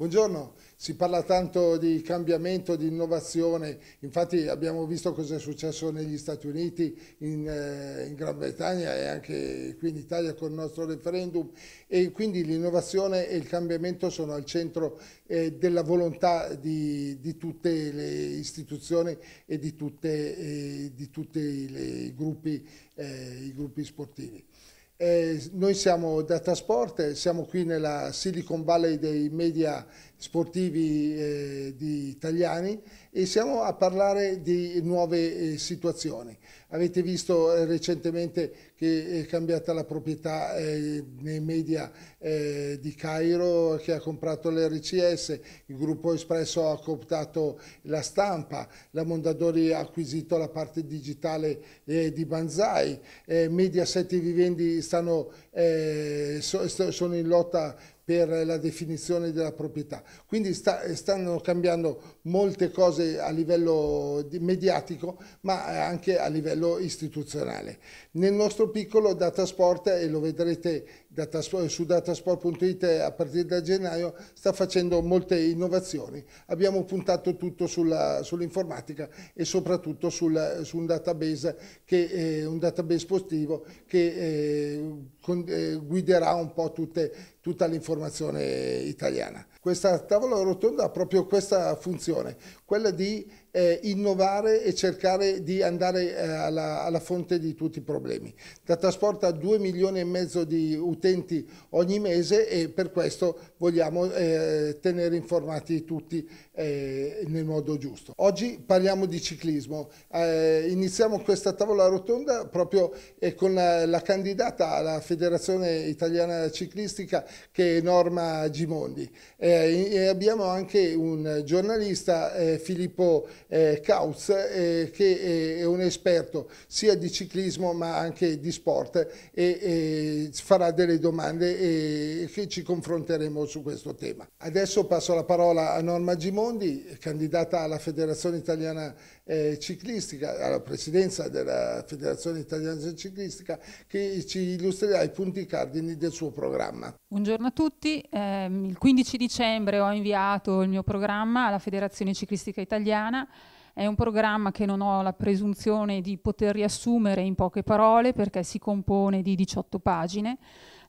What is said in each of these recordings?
Buongiorno, si parla tanto di cambiamento, di innovazione, infatti abbiamo visto cosa è successo negli Stati Uniti, in, eh, in Gran Bretagna e anche qui in Italia con il nostro referendum e quindi l'innovazione e il cambiamento sono al centro eh, della volontà di, di, tutte le istituzioni e di, tutte, eh, tutti eh, i gruppi sportivi. Eh, noi siamo da Trasporte, siamo qui nella Silicon Valley dei media sportivi eh, di italiani e siamo a parlare di nuove eh, situazioni. Avete visto eh, recentemente che è cambiata la proprietà eh, nei media eh, di Cairo che ha comprato l'RCS, il gruppo Espresso ha cooptato la stampa, la Mondadori ha acquisito la parte digitale eh, di Banzai, Mediaset e Vivendi stanno, so, sono in lotta per la definizione della proprietà. Quindi sta, stanno cambiando molte cose a livello mediatico, ma anche a livello istituzionale. Nel nostro piccolo Datasport, e lo vedrete su datasport.it a partire da gennaio sta facendo molte innovazioni. Abbiamo puntato tutto sull'informatica sull e soprattutto sul, su un database, che, eh, un database positivo che eh, con, eh, guiderà un po' tutte, tutta l'informazione italiana. Questa tavola rotonda ha proprio questa funzione, quella di eh, innovare e cercare di andare eh, alla, alla, fonte di tutti i problemi. Datasporta ha 2 milioni e mezzo di utenti ogni mese e per questo vogliamo eh, tenere informati tutti eh, nel modo giusto. Oggi parliamo di ciclismo, eh, iniziamo questa tavola rotonda proprio eh, con la, la, candidata alla Federazione Italiana Ciclistica che è Norma Gimondi. Eh, eh, e abbiamo anche un giornalista eh, Filippo Cauz eh, che è un esperto sia di ciclismo ma anche di sport e farà delle domande e che ci confronteremo su questo tema. Adesso passo la parola a Norma Gimondi, candidata alla Federazione Italiana Ciclistica, alla presidenza della Federazione Italiana Ciclistica, che ci illustrerà i punti cardini del suo programma. Buongiorno a tutti, ehm, il 15 dicembre dicembre ho inviato il mio programma alla Federazione Ciclistica Italiana. È un programma che non ho la presunzione di poter riassumere in poche parole perché si compone di 18 pagine.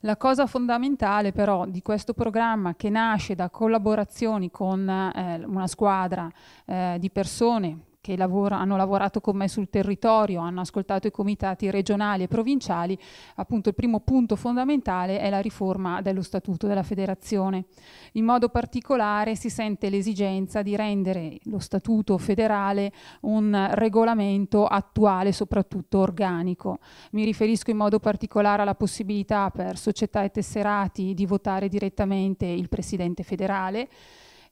La cosa fondamentale però di questo programma che nasce da collaborazioni con eh, una squadra eh, di persone che lavora, hanno lavorato con me sul territorio, hanno ascoltato i comitati regionali e provinciali, appunto il primo punto fondamentale è la riforma dello statuto della federazione. In modo particolare si sente l'esigenza di rendere lo statuto federale un regolamento attuale, soprattutto organico. Mi riferisco in modo particolare alla possibilità per società e tesserati di votare direttamente il presidente federale,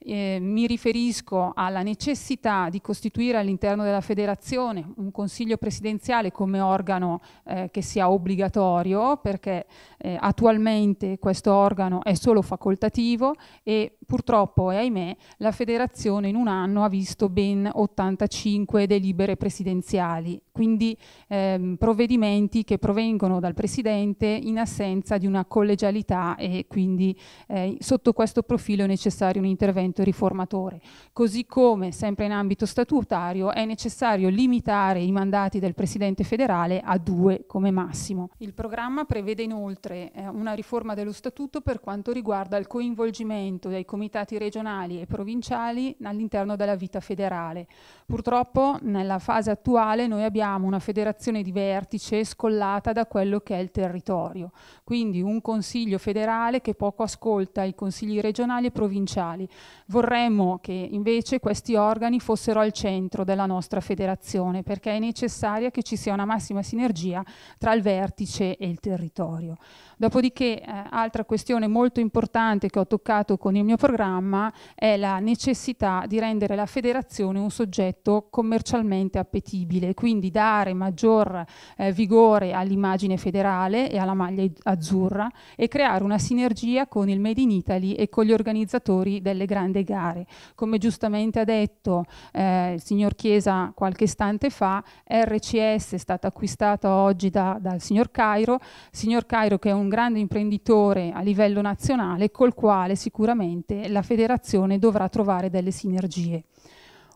eh, mi riferisco alla necessità di costituire all'interno della federazione un consiglio presidenziale come organo eh, che sia obbligatorio perché eh, attualmente questo organo è solo facoltativo e purtroppo e eh, ahimè la federazione in un anno ha visto ben 85 delibere presidenziali, quindi ehm, provvedimenti che provengono dal Presidente in assenza di una collegialità e quindi eh, sotto questo profilo è necessario un intervento riformatore. Così come, sempre in ambito statutario, è necessario limitare i mandati del Presidente federale a due come massimo. Il programma prevede inoltre eh, una riforma dello statuto per quanto riguarda il coinvolgimento dei comitati comitati regionali e provinciali all'interno della vita federale. Purtroppo nella fase attuale noi abbiamo una federazione di vertice scollata da quello che è il territorio, quindi un consiglio federale che poco ascolta i consigli regionali e provinciali. Vorremmo che invece questi organi fossero al centro della nostra federazione perché è necessaria che ci sia una massima sinergia tra il vertice e il territorio. Dopodiché eh, altra questione molto importante che ho toccato con il mio progetto programma è la necessità di rendere la federazione un soggetto commercialmente appetibile, quindi dare maggior eh, vigore all'immagine federale e alla maglia azzurra e creare una sinergia con il Made in Italy e con gli organizzatori delle grandi gare. Come giustamente ha detto eh, il signor Chiesa qualche istante fa, RCS è stata acquistata oggi da, dal signor Cairo, signor Cairo che è un grande imprenditore a livello nazionale col quale sicuramente la federazione dovrà trovare delle sinergie.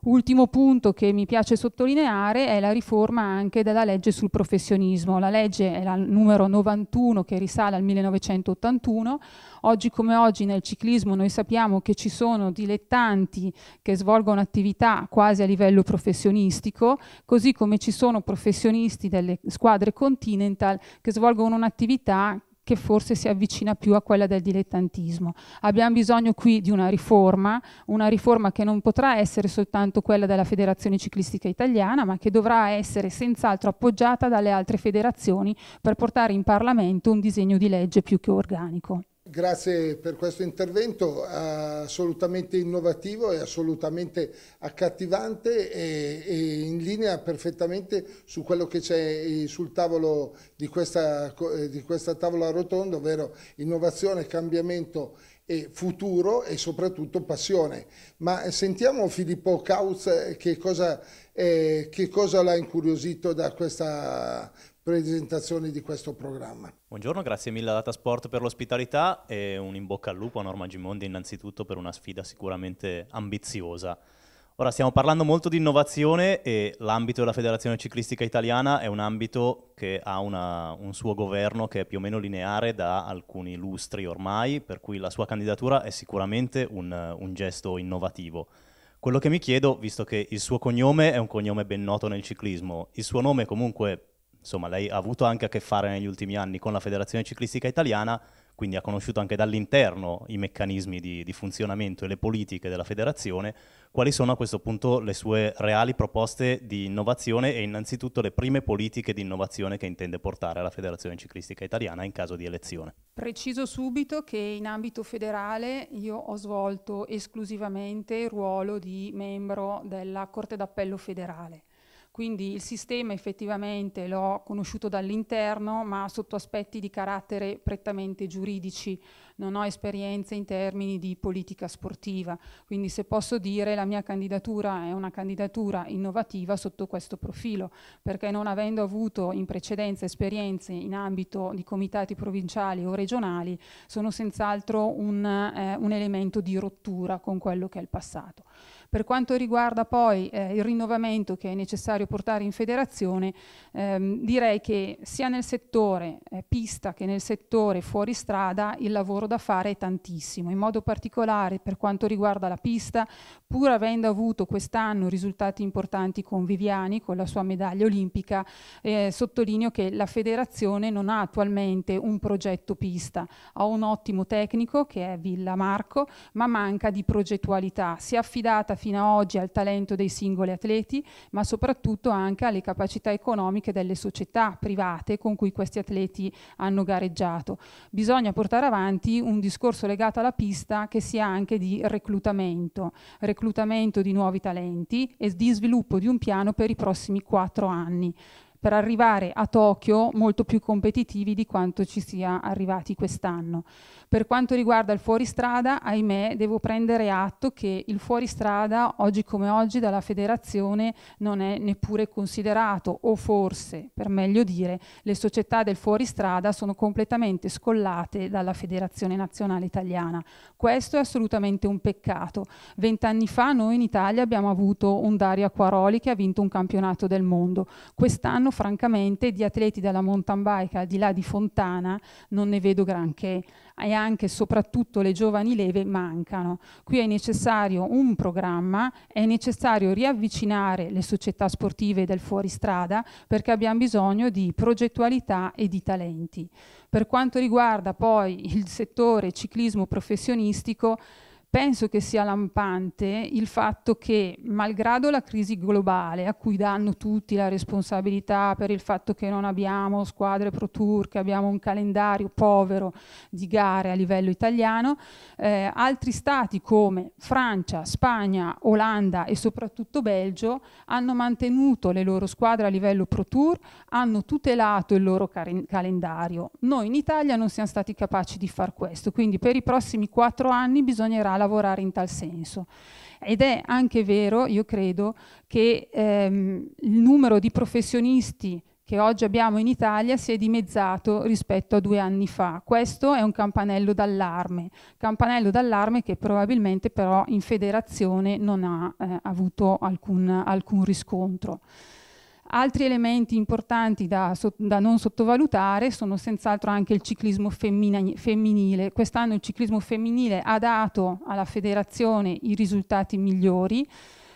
Ultimo punto che mi piace sottolineare è la riforma anche della legge sul professionismo. La legge è la numero 91 che risale al 1981. Oggi come oggi nel ciclismo noi sappiamo che ci sono dilettanti che svolgono attività quasi a livello professionistico, così come ci sono professionisti delle squadre continental che svolgono un'attività che forse si avvicina più a quella del dilettantismo. Abbiamo bisogno qui di una riforma, una riforma che non potrà essere soltanto quella della Federazione Ciclistica Italiana, ma che dovrà essere senz'altro appoggiata dalle altre federazioni per portare in Parlamento un disegno di legge più che organico. Grazie per questo intervento assolutamente innovativo e assolutamente accattivante e, e in linea perfettamente su quello che c'è sul tavolo di questa, di questa tavola rotonda, ovvero innovazione, cambiamento e futuro e soprattutto passione. Ma sentiamo Filippo Kautz eh, che cosa, eh, che cosa l'ha incuriosito da questa presentazione di questo programma. Buongiorno, grazie mille a Datasport per l'ospitalità e un in bocca al lupo a Norma Gimondi innanzitutto per una sfida sicuramente ambiziosa. Ora stiamo parlando molto di innovazione e l'ambito della Federazione Ciclistica Italiana è un ambito che ha una, un suo governo che è più o meno lineare da alcuni lustri ormai, per cui la sua candidatura è sicuramente un, un gesto innovativo. Quello che mi chiedo, visto che il suo cognome è un cognome ben noto nel ciclismo, il suo nome comunque insomma, lei ha avuto anche a che fare negli ultimi anni con la Federazione Ciclistica Italiana, quindi ha conosciuto anche dall'interno i meccanismi di, di, funzionamento e le politiche della federazione, quali sono a questo punto le sue reali proposte di innovazione e innanzitutto le prime politiche di innovazione che intende portare alla Federazione Ciclistica Italiana in caso di elezione. Preciso subito che in ambito federale io ho svolto esclusivamente il ruolo di membro della Corte d'Appello federale quindi il sistema effettivamente l'ho conosciuto dall'interno, ma sotto aspetti di carattere prettamente giuridici. Non ho esperienze in termini di politica sportiva. Quindi se posso dire la mia candidatura è una candidatura innovativa sotto questo profilo, perché non avendo avuto in precedenza esperienze in ambito di comitati provinciali o regionali, sono senz'altro un, eh, un elemento di rottura con quello che è il passato. Per quanto riguarda poi eh, il rinnovamento che è necessario portare in federazione, ehm, direi che sia nel settore eh, pista che nel settore fuoristrada il lavoro da fare è tantissimo, in modo particolare per quanto riguarda la pista, pur avendo avuto quest'anno risultati importanti con Viviani, con la sua medaglia olimpica, eh, sottolineo che la federazione non ha attualmente un progetto pista, ha un ottimo tecnico che è Villa Marco, ma manca di progettualità, si è affidata fino ad oggi al talento dei singoli atleti, ma soprattutto anche alle capacità economiche delle società private con cui questi atleti hanno gareggiato. Bisogna portare avanti un discorso legato alla pista che sia anche di reclutamento, reclutamento di nuovi talenti e di sviluppo di un piano per i prossimi quattro anni per arrivare a Tokyo molto più competitivi di quanto ci sia arrivati quest'anno. Per quanto riguarda il fuoristrada, ahimè, devo prendere atto che il fuoristrada oggi come oggi dalla federazione non è neppure considerato o forse, per meglio dire, le società del fuoristrada sono completamente scollate dalla Federazione Nazionale Italiana. Questo è assolutamente un peccato. Vent'anni fa noi in Italia abbiamo avuto un Dario Acquaroli che ha vinto un campionato del mondo. Quest'anno francamente di atleti della mountain bike al di là di Fontana non ne vedo granché e anche e soprattutto le giovani leve mancano. Qui è necessario un programma, è necessario riavvicinare le società sportive del fuoristrada perché abbiamo bisogno di progettualità e di talenti. Per quanto riguarda poi il settore ciclismo professionistico, penso che sia lampante il fatto che, malgrado la crisi globale, a cui danno tutti la responsabilità per il fatto che non abbiamo squadre pro tour, che abbiamo un calendario povero di gare a livello italiano, eh, altri stati come Francia, Spagna, Olanda e soprattutto Belgio hanno mantenuto le loro squadre a livello pro tour, hanno tutelato il loro calendario. Noi in Italia non siamo stati capaci di far questo, quindi per i prossimi quattro anni bisognerà lavorare in tal senso. Ed è anche vero, io credo, che ehm, il numero di professionisti che oggi abbiamo in Italia si è dimezzato rispetto a due anni fa. Questo è un campanello d'allarme, campanello d'allarme che probabilmente però in federazione non ha eh, avuto alcun, alcun riscontro. Altri elementi importanti da, da non sottovalutare sono senz'altro anche il ciclismo femminile. Quest'anno il ciclismo femminile ha dato alla federazione i risultati migliori,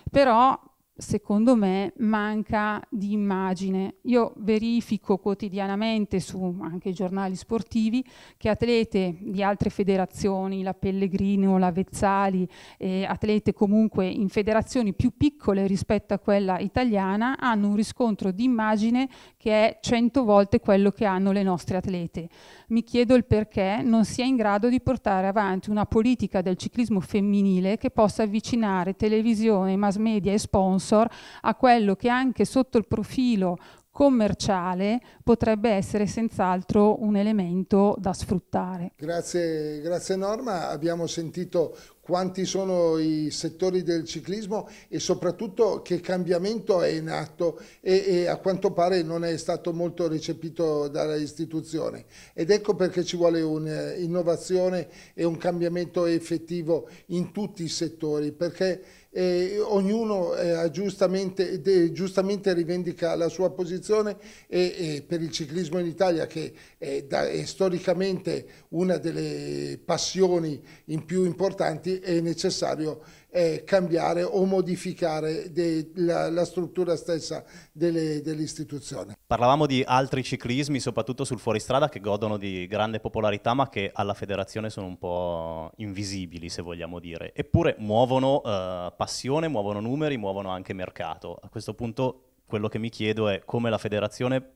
però secondo me, manca di immagine. Io verifico quotidianamente su anche i giornali sportivi che atlete di altre federazioni, la Pellegrino, la Vezzali, eh, atlete comunque in federazioni più piccole rispetto a quella italiana, hanno un riscontro di immagine che è 100 volte quello che hanno le nostre atlete. Mi chiedo il perché non sia in grado di portare avanti una politica del ciclismo femminile che possa avvicinare televisione, mass media e sponsor sponsor a quello che anche sotto il profilo commerciale potrebbe essere senz'altro un elemento da sfruttare. Grazie, grazie Norma, abbiamo sentito quanti sono i settori del ciclismo e soprattutto che cambiamento è in atto e, e, a quanto pare non è stato molto recepito dalla istituzione. Ed ecco perché ci vuole un'innovazione e un cambiamento effettivo in tutti i settori, perché eh, ognuno eh, giustamente, de, giustamente, rivendica la sua posizione e, e, per il ciclismo in Italia che è, da, è, storicamente una delle passioni in più importanti è necessario eh, cambiare o modificare de, la, la, struttura stessa dell'istituzione. Dell Parlavamo di altri ciclismi, soprattutto sul fuoristrada, che godono di grande popolarità ma che alla federazione sono un po' invisibili, se vogliamo dire, eppure muovono eh, passione, muovono numeri, muovono anche mercato. A questo punto quello che mi chiedo è come la federazione,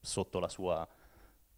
sotto la sua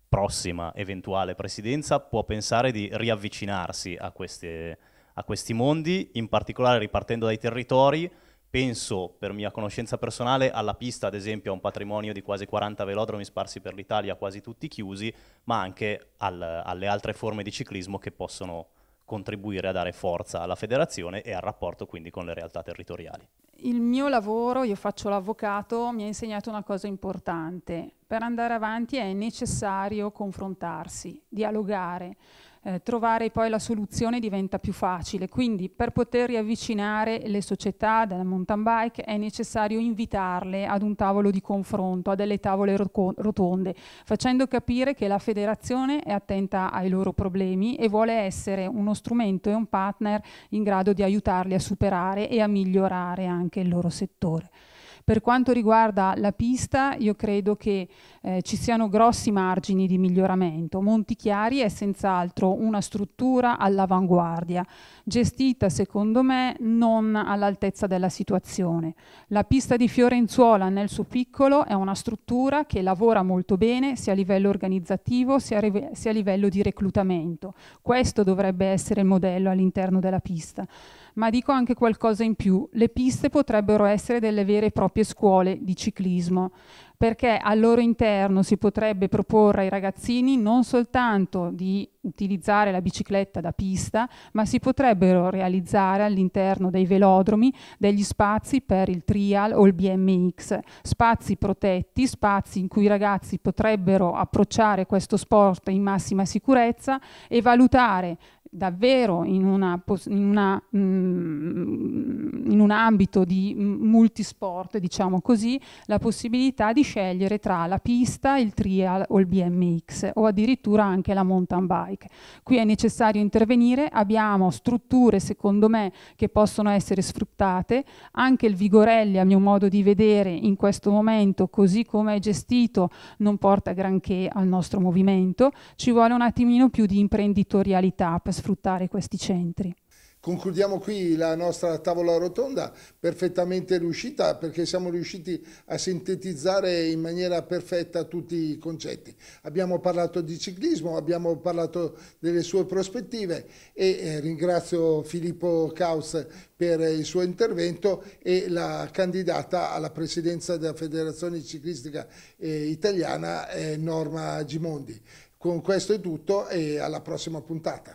prossima eventuale presidenza, può pensare di riavvicinarsi a, queste, a questi mondi, in particolare ripartendo dai territori. Penso, per mia conoscenza personale, alla pista, ad esempio, a un patrimonio di quasi 40 velodromi sparsi per l'Italia, quasi tutti chiusi, ma anche al, alle altre forme di ciclismo che possono contribuire a dare forza alla federazione e al rapporto quindi con le realtà territoriali. Il mio lavoro, io faccio l'avvocato, mi ha insegnato una cosa importante. Per andare avanti è necessario confrontarsi, dialogare eh, trovare poi la soluzione diventa più facile. Quindi per poter riavvicinare le società della mountain bike è necessario invitarle ad un tavolo di confronto, a delle tavole rotonde, facendo capire che la federazione è attenta ai loro problemi e vuole essere uno strumento e un partner in grado di aiutarli a superare e a migliorare anche il loro settore. Per quanto riguarda la pista, io credo che eh, ci siano grossi margini di miglioramento. Montichiari è senz'altro una struttura all'avanguardia, gestita secondo me non all'altezza della situazione. La pista di Fiorenzuola nel suo piccolo è una struttura che lavora molto bene sia a livello organizzativo sia a, sia a livello di reclutamento. Questo dovrebbe essere il modello all'interno della pista ma dico anche qualcosa in più. Le piste potrebbero essere delle vere e proprie scuole di ciclismo, perché al loro interno si potrebbe proporre ai ragazzini non soltanto di utilizzare la bicicletta da pista, ma si potrebbero realizzare all'interno dei velodromi degli spazi per il trial o il BMX, spazi protetti, spazi in cui i ragazzi potrebbero approcciare questo sport in massima sicurezza e valutare davvero in, una, in, una, mm, in, un ambito di multisport, diciamo così, la possibilità di scegliere tra la pista, il trial o il BMX o addirittura anche la mountain bike. Qui è necessario intervenire, abbiamo strutture secondo me che possono essere sfruttate, anche il Vigorelli a mio modo di vedere in questo momento così come è gestito non porta granché al nostro movimento, ci vuole un attimino più di imprenditorialità per sfruttare questi centri. Concludiamo qui la nostra tavola rotonda, perfettamente riuscita perché siamo riusciti a sintetizzare in maniera perfetta tutti i concetti. Abbiamo parlato di ciclismo, abbiamo parlato delle sue prospettive e eh, ringrazio Filippo Caus per il suo intervento e la candidata alla presidenza della Federazione Ciclistica eh, Italiana eh, Norma Gimondi. Con questo è tutto e alla prossima puntata.